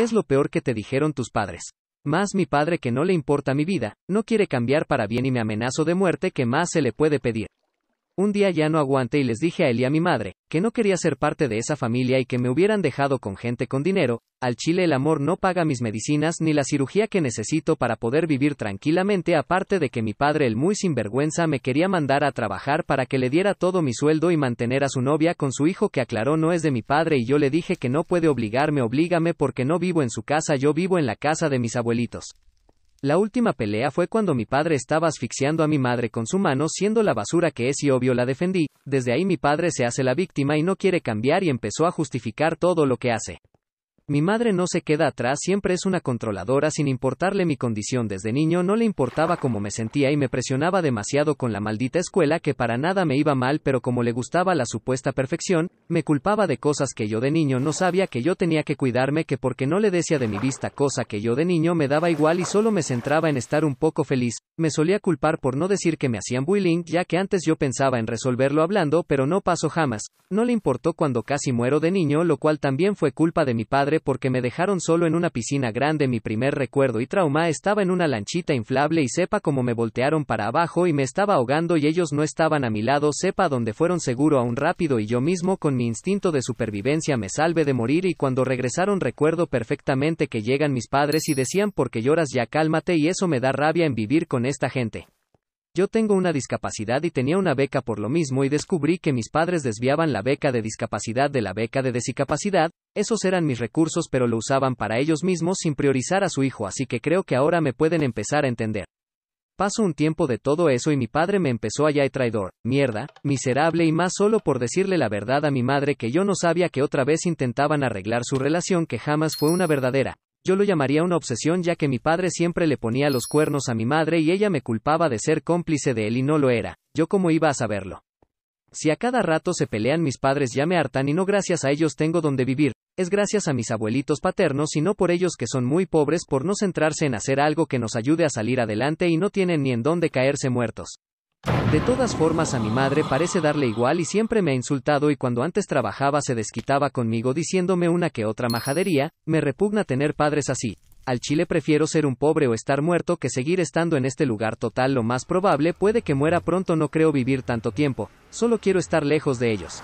es lo peor que te dijeron tus padres? Más mi padre que no le importa mi vida, no quiere cambiar para bien y me amenazo de muerte que más se le puede pedir. Un día ya no aguante y les dije a él y a mi madre, que no quería ser parte de esa familia y que me hubieran dejado con gente con dinero, al chile el amor no paga mis medicinas ni la cirugía que necesito para poder vivir tranquilamente aparte de que mi padre el muy sinvergüenza me quería mandar a trabajar para que le diera todo mi sueldo y mantener a su novia con su hijo que aclaró no es de mi padre y yo le dije que no puede obligarme oblígame porque no vivo en su casa yo vivo en la casa de mis abuelitos. La última pelea fue cuando mi padre estaba asfixiando a mi madre con su mano siendo la basura que es y obvio la defendí, desde ahí mi padre se hace la víctima y no quiere cambiar y empezó a justificar todo lo que hace. Mi madre no se queda atrás, siempre es una controladora sin importarle mi condición desde niño, no le importaba cómo me sentía y me presionaba demasiado con la maldita escuela que para nada me iba mal, pero como le gustaba la supuesta perfección, me culpaba de cosas que yo de niño no sabía que yo tenía que cuidarme, que porque no le decía de mi vista cosa que yo de niño me daba igual y solo me centraba en estar un poco feliz, me solía culpar por no decir que me hacían bullying, ya que antes yo pensaba en resolverlo hablando, pero no pasó jamás, no le importó cuando casi muero de niño, lo cual también fue culpa de mi padre, porque me dejaron solo en una piscina grande. Mi primer recuerdo y trauma estaba en una lanchita inflable y sepa cómo me voltearon para abajo y me estaba ahogando y ellos no estaban a mi lado. Sepa donde fueron seguro aún rápido y yo mismo con mi instinto de supervivencia me salve de morir y cuando regresaron recuerdo perfectamente que llegan mis padres y decían porque lloras ya cálmate y eso me da rabia en vivir con esta gente. Yo tengo una discapacidad y tenía una beca por lo mismo y descubrí que mis padres desviaban la beca de discapacidad de la beca de discapacidad, esos eran mis recursos pero lo usaban para ellos mismos sin priorizar a su hijo, así que creo que ahora me pueden empezar a entender. Paso un tiempo de todo eso y mi padre me empezó allá llamar traidor, mierda, miserable y más solo por decirle la verdad a mi madre que yo no sabía que otra vez intentaban arreglar su relación que jamás fue una verdadera. Yo lo llamaría una obsesión ya que mi padre siempre le ponía los cuernos a mi madre y ella me culpaba de ser cómplice de él y no lo era, yo cómo iba a saberlo. Si a cada rato se pelean mis padres ya me hartan y no gracias a ellos tengo donde vivir, es gracias a mis abuelitos paternos y no por ellos que son muy pobres por no centrarse en hacer algo que nos ayude a salir adelante y no tienen ni en dónde caerse muertos. De todas formas a mi madre parece darle igual y siempre me ha insultado y cuando antes trabajaba se desquitaba conmigo diciéndome una que otra majadería, me repugna tener padres así, al Chile prefiero ser un pobre o estar muerto que seguir estando en este lugar total lo más probable puede que muera pronto no creo vivir tanto tiempo, solo quiero estar lejos de ellos.